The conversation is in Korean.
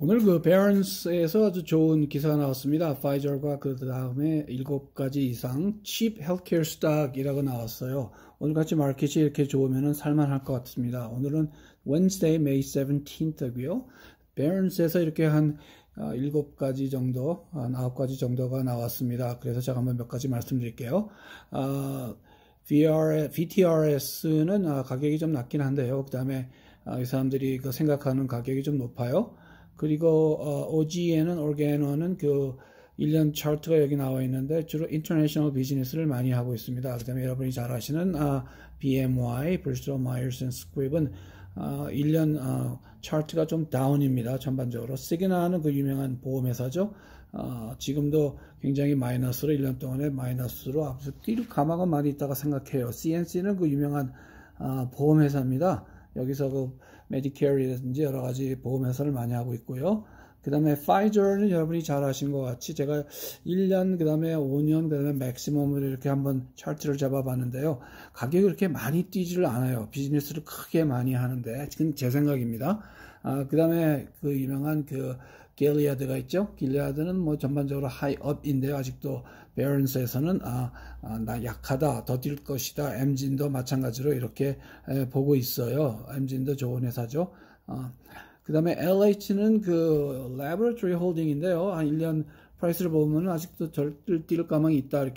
오늘 그베언스에서 아주 좋은 기사가 나왔습니다. 파이저과 그 다음에 7가지 이상 칩 헬케어 스탁이라고 나왔어요. 오늘같이 마켓이 이렇게 좋으면 살만할 것 같습니다. 오늘은 Wednesday, May 17th고요. 베언스에서 이렇게 한 7가지 어, 정도, 9가지 정도가 나왔습니다. 그래서 제가 한번 몇 가지 말씀드릴게요. 어, 아, VR, VTRS는 가격이 좀 낮긴 한데요. 그 다음에 아, 이 사람들이 생각하는 가격이 좀 높아요. 그리고 어, OG에는 organo는 그 1년 차트가 여기 나와 있는데 주로 인터내셔널 비즈니스를 많이 하고 있습니다. 그다음에 여러분이 잘 아시는 아, BMY, Bristol Myers Squibb은 아, 1년 아, 차트가 좀 다운입니다. 전반적으로 시그나는 그 유명한 보험회사죠. 아, 어, 지금도 굉장히 마이너스로 1년 동안에 마이너스로 앞서 뒤로 가마가 많이 있다가 생각해요. CNC는 그 유명한 아, 보험회사입니다. 여기서 그 메디케어라든지 여러 가지 보험 회사를 많이 하고 있고요. 그 다음에 파이저는 여러분이 잘 아신 것 같이 제가 1년, 그 다음에 5년, 그 다음에 맥시멈을 이렇게 한번 차트를 잡아봤는데요. 가격이 그렇게 많이 뛰지를 않아요. 비즈니스를 크게 많이 하는데, 지금 제 생각입니다. 아, 그 다음에 그 유명한 그 길리아드가 있죠. 길리아드는 뭐 전반적으로 하이업인데 아직도 베런스에서는 어 아, 아, 나 약하다, 더 뛸 것이다. 엠진도 마찬가지로 이렇게 에, 보고 있어요. 엠진도 좋은 회사죠. 아, 그 다음에 LH는 그 레버리토리 홀딩인데요. 한 1년 프라이스를 보면 아직도 절뛸 뛸 가망이 있다 이렇게